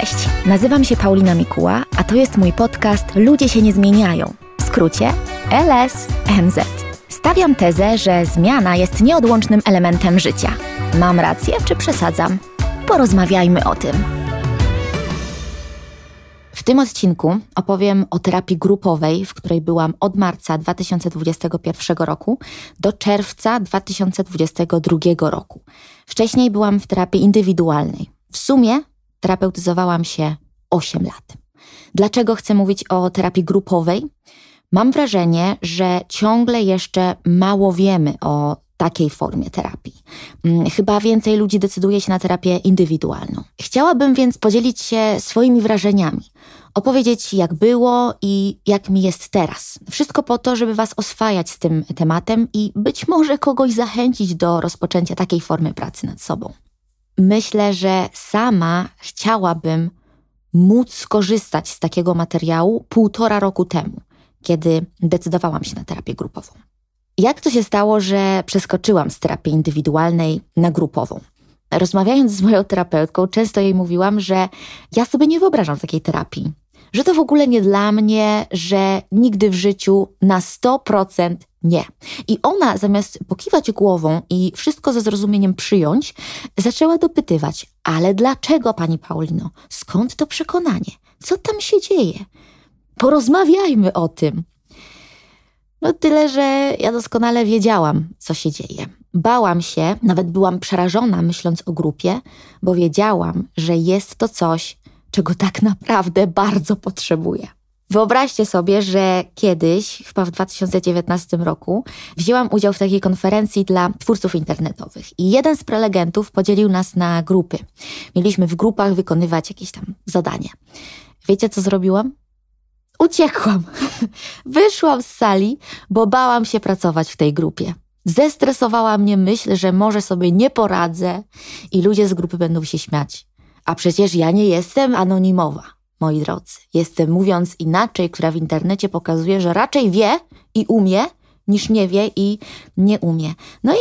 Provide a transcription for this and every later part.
Cześć, nazywam się Paulina Mikuła, a to jest mój podcast Ludzie się nie zmieniają. W skrócie LSNZ. Stawiam tezę, że zmiana jest nieodłącznym elementem życia. Mam rację czy przesadzam? Porozmawiajmy o tym. W tym odcinku opowiem o terapii grupowej, w której byłam od marca 2021 roku do czerwca 2022 roku. Wcześniej byłam w terapii indywidualnej. W sumie terapeutyzowałam się 8 lat. Dlaczego chcę mówić o terapii grupowej? Mam wrażenie, że ciągle jeszcze mało wiemy o takiej formie terapii. Mm, chyba więcej ludzi decyduje się na terapię indywidualną. Chciałabym więc podzielić się swoimi wrażeniami, opowiedzieć jak było i jak mi jest teraz. Wszystko po to, żeby Was oswajać z tym tematem i być może kogoś zachęcić do rozpoczęcia takiej formy pracy nad sobą myślę, że sama chciałabym móc skorzystać z takiego materiału półtora roku temu, kiedy decydowałam się na terapię grupową. Jak to się stało, że przeskoczyłam z terapii indywidualnej na grupową? Rozmawiając z moją terapeutką, często jej mówiłam, że ja sobie nie wyobrażam takiej terapii że to w ogóle nie dla mnie, że nigdy w życiu na 100% nie. I ona zamiast pokiwać głową i wszystko ze zrozumieniem przyjąć, zaczęła dopytywać: Ale dlaczego, pani Paulino? Skąd to przekonanie? Co tam się dzieje? Porozmawiajmy o tym. No tyle, że ja doskonale wiedziałam, co się dzieje. Bałam się, nawet byłam przerażona myśląc o grupie, bo wiedziałam, że jest to coś, czego tak naprawdę bardzo potrzebuję. Wyobraźcie sobie, że kiedyś, chyba w 2019 roku, wzięłam udział w takiej konferencji dla twórców internetowych i jeden z prelegentów podzielił nas na grupy. Mieliśmy w grupach wykonywać jakieś tam zadania. Wiecie, co zrobiłam? Uciekłam. Wyszłam z sali, bo bałam się pracować w tej grupie. Zestresowała mnie myśl, że może sobie nie poradzę i ludzie z grupy będą się śmiać. A przecież ja nie jestem anonimowa, moi drodzy. Jestem mówiąc inaczej, która w internecie pokazuje, że raczej wie i umie, niż nie wie i nie umie. No i,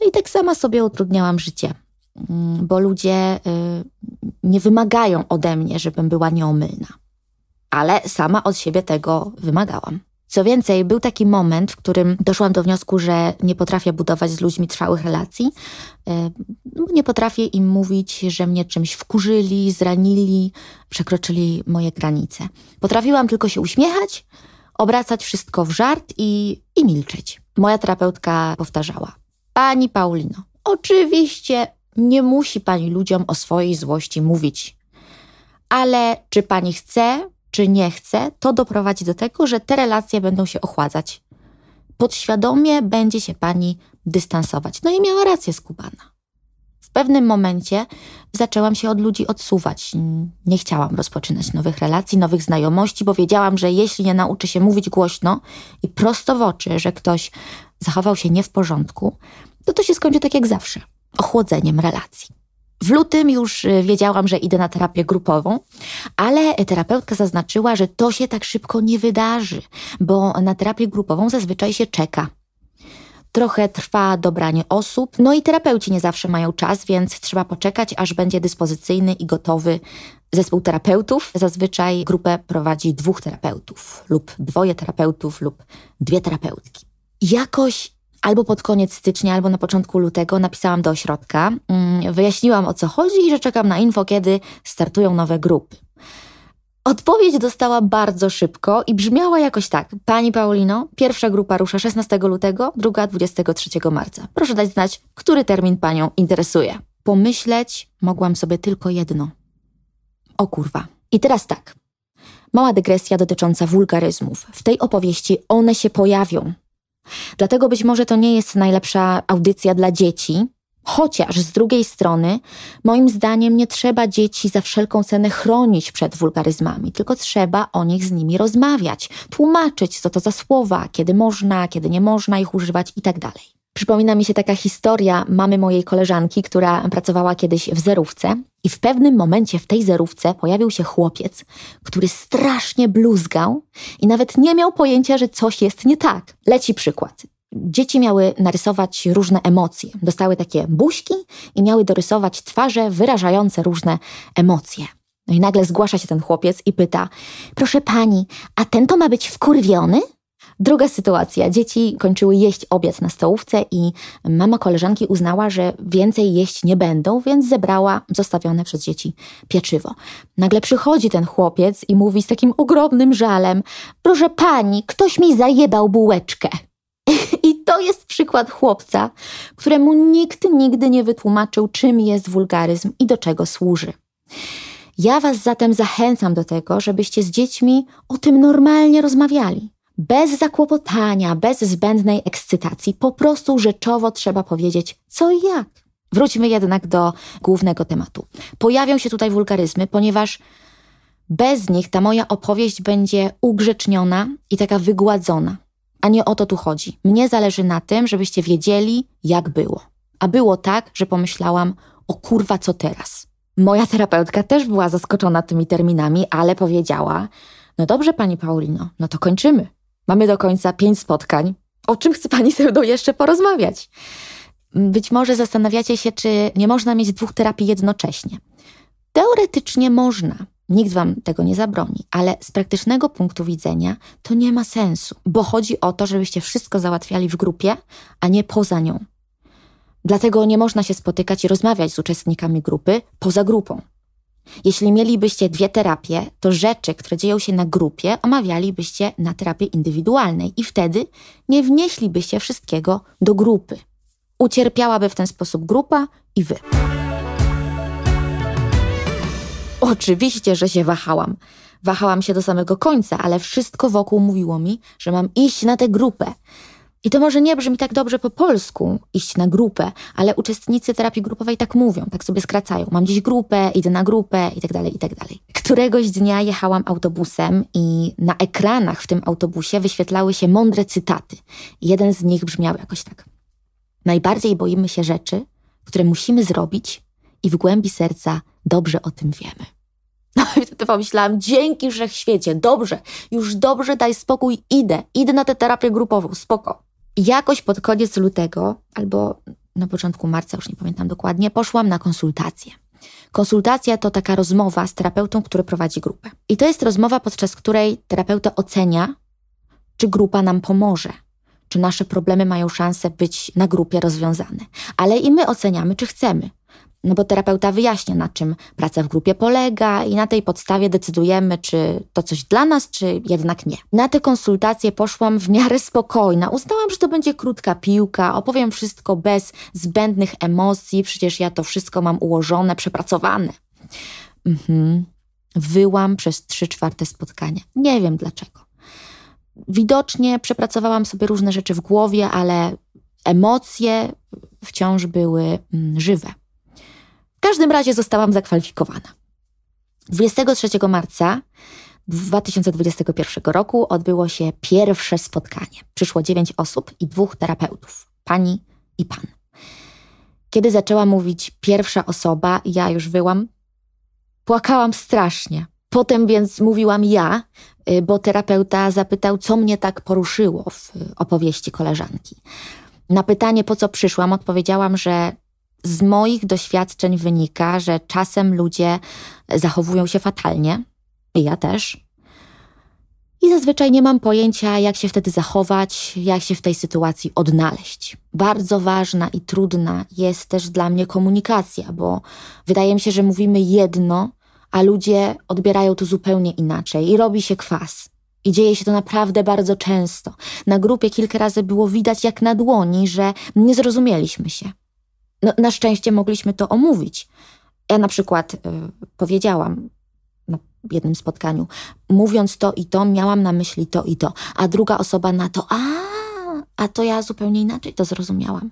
no i tak sama sobie utrudniałam życie, mm, bo ludzie y, nie wymagają ode mnie, żebym była nieomylna, ale sama od siebie tego wymagałam. Co więcej, był taki moment, w którym doszłam do wniosku, że nie potrafię budować z ludźmi trwałych relacji. E, no, nie potrafię im mówić, że mnie czymś wkurzyli, zranili, przekroczyli moje granice. Potrafiłam tylko się uśmiechać, obracać wszystko w żart i, i milczeć. Moja terapeutka powtarzała: Pani Paulino, oczywiście nie musi pani ludziom o swojej złości mówić, ale czy pani chce, czy nie chce, to doprowadzi do tego, że te relacje będą się ochładzać. Podświadomie będzie się pani dystansować. No i miała rację skubana. W pewnym momencie zaczęłam się od ludzi odsuwać. Nie chciałam rozpoczynać nowych relacji, nowych znajomości, bo wiedziałam, że jeśli nie nauczy się mówić głośno i prosto w oczy, że ktoś zachował się nie w porządku, to to się skończy tak jak zawsze ochłodzeniem relacji. W lutym już e, wiedziałam, że idę na terapię grupową, ale terapeutka zaznaczyła, że to się tak szybko nie wydarzy, bo na terapię grupową zazwyczaj się czeka. Trochę trwa dobranie osób, no i terapeuci nie zawsze mają czas, więc trzeba poczekać, aż będzie dyspozycyjny i gotowy zespół terapeutów. Zazwyczaj grupę prowadzi dwóch terapeutów, lub dwoje terapeutów, lub dwie terapeutki. Jakoś albo pod koniec stycznia, albo na początku lutego napisałam do ośrodka, mm, wyjaśniłam o co chodzi i że czekam na info, kiedy startują nowe grupy. Odpowiedź dostała bardzo szybko i brzmiała jakoś tak: Pani Paulino, pierwsza grupa rusza 16 lutego, druga 23 marca. Proszę dać znać, który termin panią interesuje. Pomyśleć mogłam sobie tylko jedno. O kurwa. I teraz tak. Mała dygresja dotycząca wulgaryzmów. W tej opowieści one się pojawią. Dlatego być może to nie jest najlepsza audycja dla dzieci, Chociaż z drugiej strony, moim zdaniem nie trzeba dzieci za wszelką cenę chronić przed wulgaryzmami, tylko trzeba o nich z nimi rozmawiać, tłumaczyć, co to za słowa, kiedy można, kiedy nie można ich używać itd. Tak Przypomina mi się taka historia mamy mojej koleżanki, która pracowała kiedyś w zerówce i w pewnym momencie w tej zerówce pojawił się chłopiec, który strasznie bluzgał i nawet nie miał pojęcia, że coś jest nie tak. Leci przykład. Dzieci miały narysować różne emocje. Dostały takie buźki i miały dorysować twarze wyrażające różne emocje. No i nagle zgłasza się ten chłopiec i pyta: Proszę pani, a ten to ma być wkurwiony? Druga sytuacja. Dzieci kończyły jeść obiad na stołówce i mama koleżanki uznała, że więcej jeść nie będą, więc zebrała zostawione przez dzieci pieczywo. Nagle przychodzi ten chłopiec i mówi z takim ogromnym żalem: Proszę pani, ktoś mi zajebał bułeczkę. I to jest przykład chłopca, któremu nikt nigdy nie wytłumaczył, czym jest wulgaryzm i do czego służy. Ja Was zatem zachęcam do tego, żebyście z dziećmi o tym normalnie rozmawiali bez zakłopotania, bez zbędnej ekscytacji. Po prostu rzeczowo trzeba powiedzieć, co i jak. Wróćmy jednak do głównego tematu. Pojawią się tutaj wulgaryzmy, ponieważ bez nich ta moja opowieść będzie ugrzeczniona i taka wygładzona. A nie o to tu chodzi. Mnie zależy na tym, żebyście wiedzieli, jak było. A było tak, że pomyślałam, o kurwa, co teraz? Moja terapeutka też była zaskoczona tymi terminami, ale powiedziała: No dobrze, pani Paulino, no to kończymy. Mamy do końca pięć spotkań. O czym chce pani ze mną jeszcze porozmawiać? Mm, być może zastanawiacie się, czy nie można mieć dwóch terapii jednocześnie. Teoretycznie można, nikt wam tego nie zabroni, ale z praktycznego punktu widzenia to nie ma sensu, bo chodzi o to, żebyście wszystko załatwiali w grupie, a nie poza nią. Dlatego nie można się spotykać i rozmawiać z uczestnikami grupy poza grupą. Jeśli mielibyście dwie terapie, to rzeczy, które dzieją się na grupie, omawialibyście na terapii indywidualnej i wtedy nie wnieślibyście wszystkiego do grupy. Ucierpiałaby w ten sposób grupa i wy. Oczywiście, że się wahałam. Wahałam się do samego końca, ale wszystko wokół mówiło mi, że mam iść na tę grupę. I to może nie brzmi tak dobrze po polsku, iść na grupę, ale uczestnicy terapii grupowej tak mówią, tak sobie skracają. Mam dziś grupę, idę na grupę i tak dalej, i tak dalej. Któregoś dnia jechałam autobusem i na ekranach w tym autobusie wyświetlały się mądre cytaty. Jeden z nich brzmiał jakoś tak. Najbardziej boimy się rzeczy, które musimy zrobić i w głębi serca dobrze o tym wiemy. No i wtedy pomyślałam, dzięki wszechświecie, dobrze, już dobrze, daj spokój, idę, idę na tę terapię grupową, spoko jakoś pod koniec lutego albo na początku marca, już nie pamiętam dokładnie, poszłam na konsultację. Konsultacja to taka rozmowa z terapeutą, który prowadzi grupę. I to jest rozmowa, podczas której terapeuta ocenia, czy grupa nam pomoże, czy nasze problemy mają szansę być na grupie rozwiązane. Ale i my oceniamy, czy chcemy, no bo terapeuta wyjaśnia, na czym praca w grupie polega i na tej podstawie decydujemy, czy to coś dla nas, czy jednak nie. Na te konsultacje poszłam w miarę spokojna. Uznałam, że to będzie krótka piłka, opowiem wszystko bez zbędnych emocji, przecież ja to wszystko mam ułożone, przepracowane. Mhm. Wyłam przez trzy czwarte spotkania. Nie wiem dlaczego. Widocznie przepracowałam sobie różne rzeczy w głowie, ale emocje wciąż były mm, żywe każdym razie zostałam zakwalifikowana. 23 marca 2021 roku odbyło się pierwsze spotkanie. Przyszło dziewięć osób i dwóch terapeutów, pani i pan. Kiedy zaczęła mówić pierwsza osoba, ja już wyłam, płakałam strasznie. Potem więc mówiłam ja, y, bo terapeuta zapytał, co mnie tak poruszyło w y, opowieści koleżanki. Na pytanie, po co przyszłam, odpowiedziałam, że z moich doświadczeń wynika, że czasem ludzie zachowują się fatalnie, i ja też. I zazwyczaj nie mam pojęcia, jak się wtedy zachować, jak się w tej sytuacji odnaleźć. Bardzo ważna i trudna jest też dla mnie komunikacja, bo wydaje mi się, że mówimy jedno, a ludzie odbierają to zupełnie inaczej i robi się kwas. I dzieje się to naprawdę bardzo często. Na grupie kilka razy było widać jak na dłoni, że nie zrozumieliśmy się no, na szczęście mogliśmy to omówić. Ja na przykład y, powiedziałam na jednym spotkaniu, mówiąc to i to, miałam na myśli to i to, a druga osoba na to, a, a to ja zupełnie inaczej to zrozumiałam.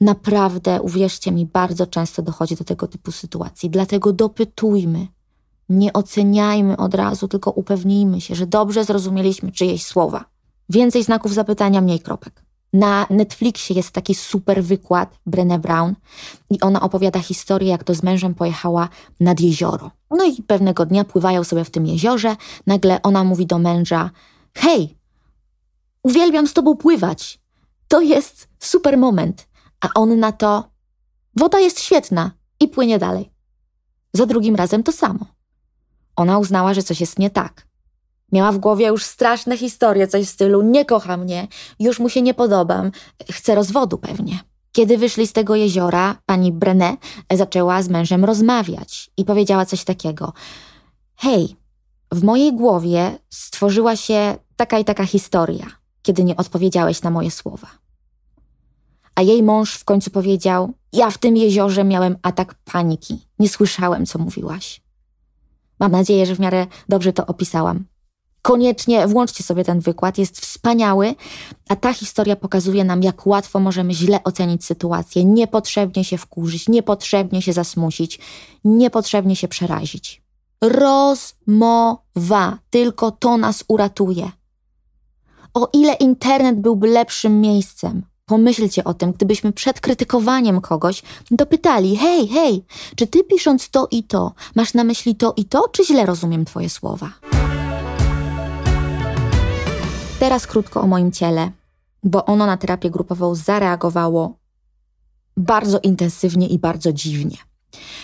Naprawdę, uwierzcie mi, bardzo często dochodzi do tego typu sytuacji. Dlatego dopytujmy, nie oceniajmy od razu, tylko upewnijmy się, że dobrze zrozumieliśmy czyjeś słowa. Więcej znaków zapytania, mniej kropek. Na Netflixie jest taki super wykład Brené Brown i ona opowiada historię, jak to z mężem pojechała nad jezioro. No i pewnego dnia pływają sobie w tym jeziorze, nagle ona mówi do męża: Hej, uwielbiam z tobą pływać. To jest super moment. A on na to: Woda jest świetna i płynie dalej. Za drugim razem to samo. Ona uznała, że coś jest nie tak. Miała w głowie już straszne historie, coś w stylu: Nie kocha mnie, już mu się nie podobam, chce rozwodu pewnie. Kiedy wyszli z tego jeziora, pani Brené zaczęła z mężem rozmawiać i powiedziała coś takiego: Hej, w mojej głowie stworzyła się taka i taka historia, kiedy nie odpowiedziałeś na moje słowa. A jej mąż w końcu powiedział: Ja w tym jeziorze miałem atak paniki, nie słyszałem, co mówiłaś. Mam nadzieję, że w miarę dobrze to opisałam koniecznie włączcie sobie ten wykład, jest wspaniały, a ta historia pokazuje nam, jak łatwo możemy źle ocenić sytuację, niepotrzebnie się wkurzyć, niepotrzebnie się zasmusić, niepotrzebnie się przerazić. Rozmowa, tylko to nas uratuje. O ile internet byłby lepszym miejscem, Pomyślcie o tym, gdybyśmy przed krytykowaniem kogoś dopytali: Hej, hej, czy ty pisząc to i to, masz na myśli to i to, czy źle rozumiem Twoje słowa? Teraz krótko o moim ciele, bo ono na terapię grupową zareagowało bardzo intensywnie i bardzo dziwnie.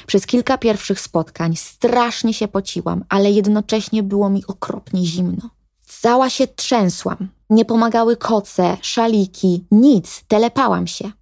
Przez kilka pierwszych spotkań strasznie się pociłam, ale jednocześnie było mi okropnie zimno. Cała się trzęsłam. Nie pomagały koce, szaliki, nic, telepałam się.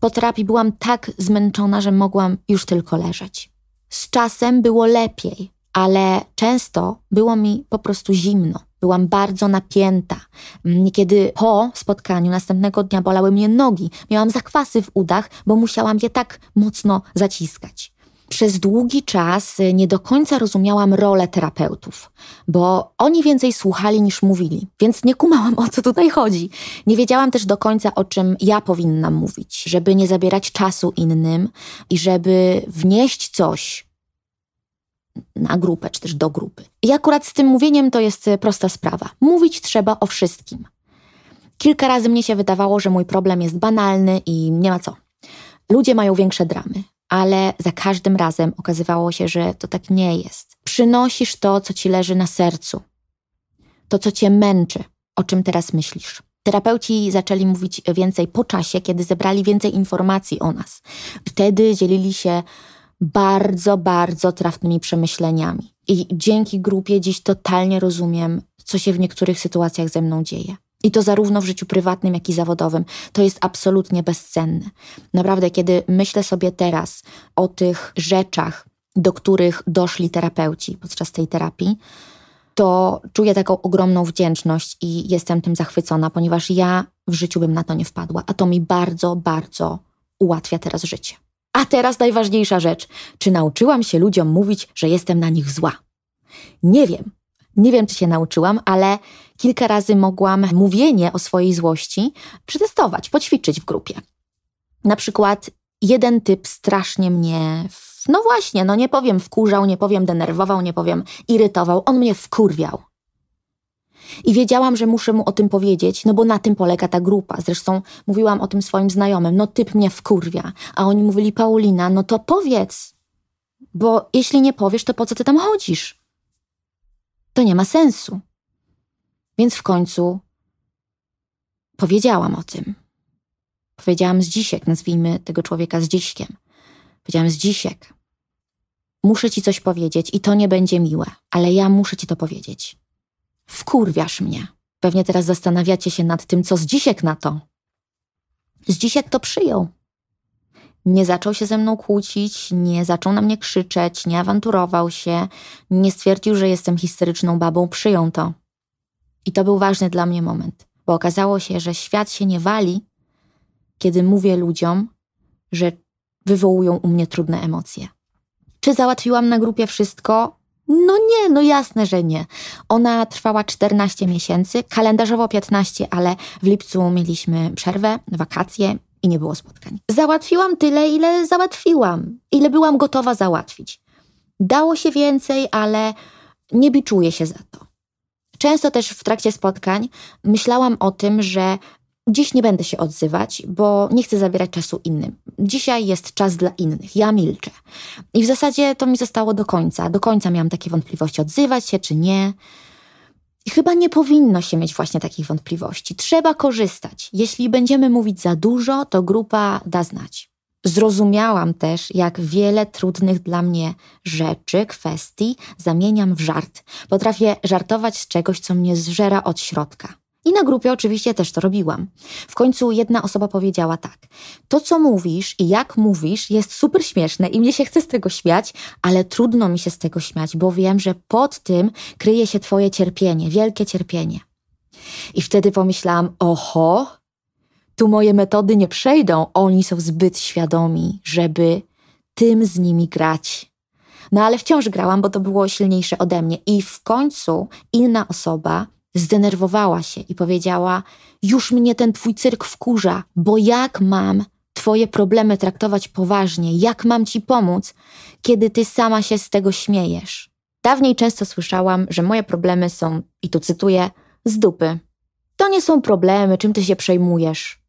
Po terapii byłam tak zmęczona, że mogłam już tylko leżeć. Z czasem było lepiej, ale często było mi po prostu zimno. Byłam bardzo napięta. Mm, niekiedy po spotkaniu następnego dnia bolały mnie nogi. Miałam zakwasy w udach, bo musiałam je tak mocno zaciskać. Przez długi czas y, nie do końca rozumiałam rolę terapeutów, bo oni więcej słuchali niż mówili, więc nie kumałam o co tutaj chodzi. Nie wiedziałam też do końca o czym ja powinnam mówić, żeby nie zabierać czasu innym i żeby wnieść coś na grupę, czy też do grupy. I akurat z tym mówieniem to jest e, prosta sprawa. Mówić trzeba o wszystkim. Kilka razy mnie się wydawało, że mój problem jest banalny i nie ma co. Ludzie mają większe dramy, ale za każdym razem okazywało się, że to tak nie jest. Przynosisz to, co ci leży na sercu, to, co cię męczy, o czym teraz myślisz. Terapeuci zaczęli mówić więcej po czasie, kiedy zebrali więcej informacji o nas. Wtedy dzielili się bardzo, bardzo trafnymi przemyśleniami. I dzięki grupie dziś totalnie rozumiem, co się w niektórych sytuacjach ze mną dzieje. I to zarówno w życiu prywatnym, jak i zawodowym. To jest absolutnie bezcenne. Naprawdę, kiedy myślę sobie teraz o tych rzeczach, do których doszli terapeuci podczas tej terapii, to czuję taką ogromną wdzięczność i jestem tym zachwycona, ponieważ ja w życiu bym na to nie wpadła, a to mi bardzo, bardzo ułatwia teraz życie. A teraz najważniejsza rzecz. Czy nauczyłam się ludziom mówić, że jestem na nich zła? Nie wiem. Nie wiem, czy się nauczyłam, ale kilka razy mogłam mówienie o swojej złości przetestować, poćwiczyć w grupie. Na przykład jeden typ strasznie mnie, no właśnie, no nie powiem wkurzał, nie powiem denerwował, nie powiem irytował, on mnie wkurwiał. I wiedziałam, że muszę mu o tym powiedzieć, no bo na tym polega ta grupa. Zresztą mówiłam o tym swoim znajomym, no typ mnie wkurwia. A oni mówili, Paulina, no to powiedz, bo jeśli nie powiesz, to po co ty tam chodzisz? To nie ma sensu. Więc w końcu powiedziałam o tym. Powiedziałam z dzisiek, nazwijmy tego człowieka z dziśkiem. Powiedziałam z dzisiek. Muszę ci coś powiedzieć i to nie będzie miłe, ale ja muszę ci to powiedzieć. Wkurwiasz mnie. Pewnie teraz zastanawiacie się nad tym, co z na to. Z to przyjął. Nie zaczął się ze mną kłócić, nie zaczął na mnie krzyczeć, nie awanturował się, nie stwierdził, że jestem historyczną babą, przyjął to. I to był ważny dla mnie moment, bo okazało się, że świat się nie wali, kiedy mówię ludziom, że wywołują u mnie trudne emocje. Czy załatwiłam na grupie wszystko? No nie, no jasne, że nie. Ona trwała 14 miesięcy, kalendarzowo 15, ale w lipcu mieliśmy przerwę, wakacje i nie było spotkań. Załatwiłam tyle, ile załatwiłam, ile byłam gotowa załatwić. Dało się więcej, ale nie biczuję się za to. Często też w trakcie spotkań myślałam o tym, że Dziś nie będę się odzywać, bo nie chcę zabierać czasu innym. Dzisiaj jest czas dla innych, ja milczę. I w zasadzie to mi zostało do końca. Do końca miałam takie wątpliwości, odzywać się czy nie. I chyba nie powinno się mieć właśnie takich wątpliwości. Trzeba korzystać. Jeśli będziemy mówić za dużo, to grupa da znać. Zrozumiałam też, jak wiele trudnych dla mnie rzeczy, kwestii zamieniam w żart. Potrafię żartować z czegoś, co mnie zżera od środka. I na grupie oczywiście też to robiłam. W końcu jedna osoba powiedziała tak: To, co mówisz i jak mówisz, jest super śmieszne i mnie się chce z tego śmiać, ale trudno mi się z tego śmiać, bo wiem, że pod tym kryje się Twoje cierpienie, wielkie cierpienie. I wtedy pomyślałam: Oho, tu moje metody nie przejdą, oni są zbyt świadomi, żeby tym z nimi grać. No ale wciąż grałam, bo to było silniejsze ode mnie. I w końcu inna osoba Zdenerwowała się i powiedziała: Już mnie ten twój cyrk wkurza, bo jak mam twoje problemy traktować poważnie, jak mam ci pomóc, kiedy ty sama się z tego śmiejesz? Dawniej często słyszałam, że moje problemy są, i tu cytuję, z dupy. To nie są problemy, czym ty się przejmujesz.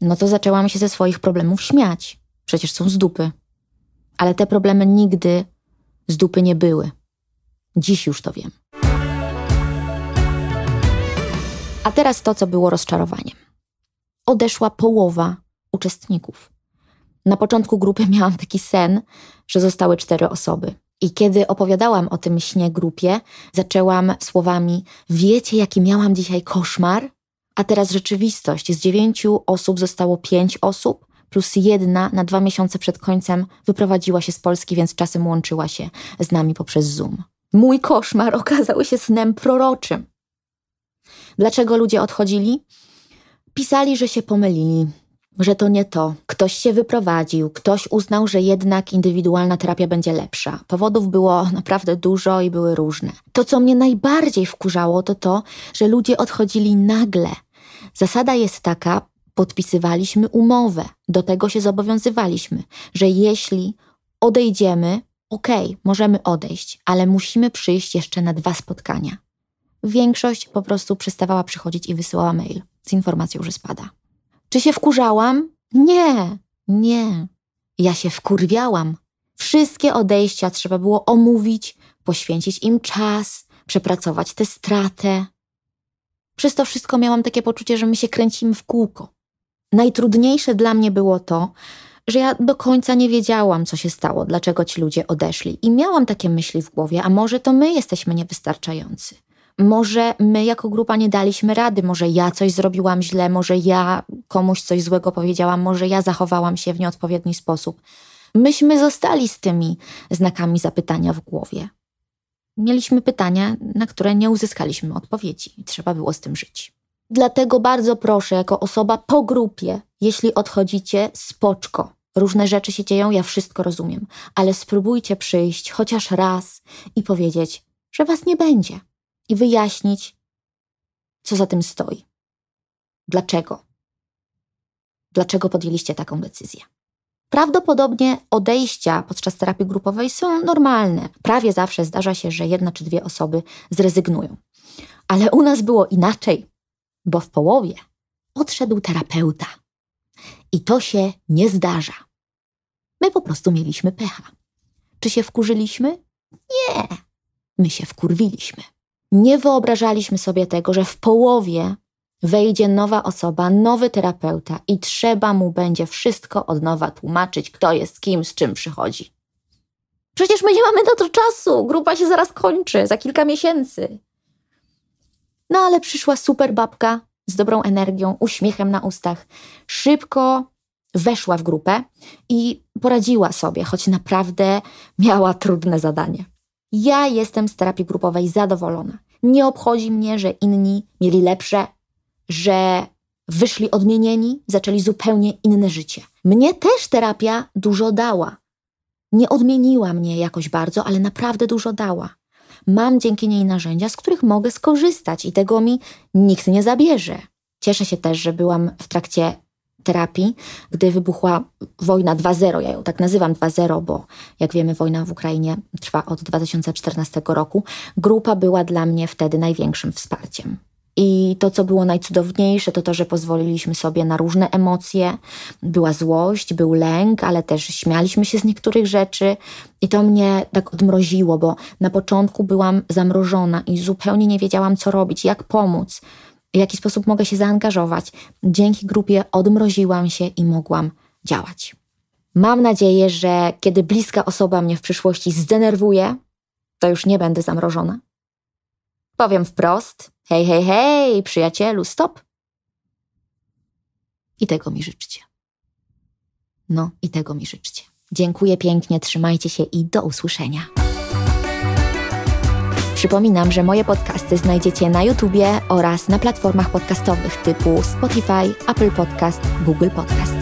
No to zaczęłam się ze swoich problemów śmiać. Przecież są z dupy. Ale te problemy nigdy z dupy nie były. Dziś już to wiem. A teraz to, co było rozczarowaniem. Odeszła połowa uczestników. Na początku grupy miałam taki sen, że zostały cztery osoby. I kiedy opowiadałam o tym śnie grupie, zaczęłam słowami: Wiecie, jaki miałam dzisiaj koszmar? A teraz rzeczywistość. Z dziewięciu osób zostało pięć osób, plus jedna na dwa miesiące przed końcem wyprowadziła się z Polski, więc czasem łączyła się z nami poprzez Zoom. Mój koszmar okazał się snem proroczym. Dlaczego ludzie odchodzili? Pisali, że się pomylili, że to nie to. Ktoś się wyprowadził, ktoś uznał, że jednak indywidualna terapia będzie lepsza. Powodów było naprawdę dużo i były różne. To, co mnie najbardziej wkurzało, to to, że ludzie odchodzili nagle. Zasada jest taka, podpisywaliśmy umowę, do tego się zobowiązywaliśmy, że jeśli odejdziemy, okej, okay, możemy odejść, ale musimy przyjść jeszcze na dwa spotkania. Większość po prostu przestawała przychodzić i wysyłała mail z informacją, że spada. Czy się wkurzałam? Nie, nie. Ja się wkurwiałam. Wszystkie odejścia trzeba było omówić, poświęcić im czas, przepracować tę stratę. Przez to wszystko miałam takie poczucie, że my się kręcimy w kółko. Najtrudniejsze dla mnie było to, że ja do końca nie wiedziałam, co się stało, dlaczego ci ludzie odeszli, i miałam takie myśli w głowie, a może to my jesteśmy niewystarczający może my jako grupa nie daliśmy rady, może ja coś zrobiłam źle, może ja komuś coś złego powiedziałam, może ja zachowałam się w nieodpowiedni sposób. Myśmy zostali z tymi znakami zapytania w głowie. Mieliśmy pytania, na które nie uzyskaliśmy odpowiedzi. i Trzeba było z tym żyć. Dlatego bardzo proszę, jako osoba po grupie, jeśli odchodzicie, spoczko. Różne rzeczy się dzieją, ja wszystko rozumiem, ale spróbujcie przyjść chociaż raz i powiedzieć, że was nie będzie i wyjaśnić, co za tym stoi. Dlaczego? Dlaczego podjęliście taką decyzję? Prawdopodobnie odejścia podczas terapii grupowej są normalne. Prawie zawsze zdarza się, że jedna czy dwie osoby zrezygnują. Ale u nas było inaczej, bo w połowie odszedł terapeuta. I to się nie zdarza. My po prostu mieliśmy pecha. Czy się wkurzyliśmy? Nie. My się wkurwiliśmy nie wyobrażaliśmy sobie tego, że w połowie wejdzie nowa osoba, nowy terapeuta i trzeba mu będzie wszystko od nowa tłumaczyć, kto jest kim, z czym przychodzi. Przecież my nie mamy na to czasu, grupa się zaraz kończy, za kilka miesięcy. No ale przyszła super babka z dobrą energią, uśmiechem na ustach. Szybko weszła w grupę i poradziła sobie, choć naprawdę miała trudne zadanie. Ja jestem z terapii grupowej zadowolona. Nie obchodzi mnie, że inni mieli lepsze, że wyszli odmienieni, zaczęli zupełnie inne życie. Mnie też terapia dużo dała. Nie odmieniła mnie jakoś bardzo, ale naprawdę dużo dała. Mam dzięki niej narzędzia, z których mogę skorzystać i tego mi nikt nie zabierze. Cieszę się też, że byłam w trakcie terapii, gdy wybuchła wojna 2.0. Ja ją tak nazywam 2.0, bo jak wiemy, wojna w Ukrainie trwa od 2014 roku. Grupa była dla mnie wtedy największym wsparciem. I to, co było najcudowniejsze, to to, że pozwoliliśmy sobie na różne emocje. Była złość, był lęk, ale też śmialiśmy się z niektórych rzeczy. I to mnie tak odmroziło, bo na początku byłam zamrożona i zupełnie nie wiedziałam, co robić, jak pomóc w jaki sposób mogę się zaangażować. Dzięki grupie odmroziłam się i mogłam działać. Mam nadzieję, że kiedy bliska osoba mnie w przyszłości zdenerwuje, to już nie będę zamrożona. Powiem wprost: hej, hej, hej, przyjacielu, stop. I tego mi życzcie. No, i tego mi życzcie. Dziękuję pięknie, trzymajcie się i do usłyszenia. Przypominam, że moje podcasty znajdziecie na YouTubie oraz na platformach podcastowych typu Spotify, Apple Podcast, Google Podcast.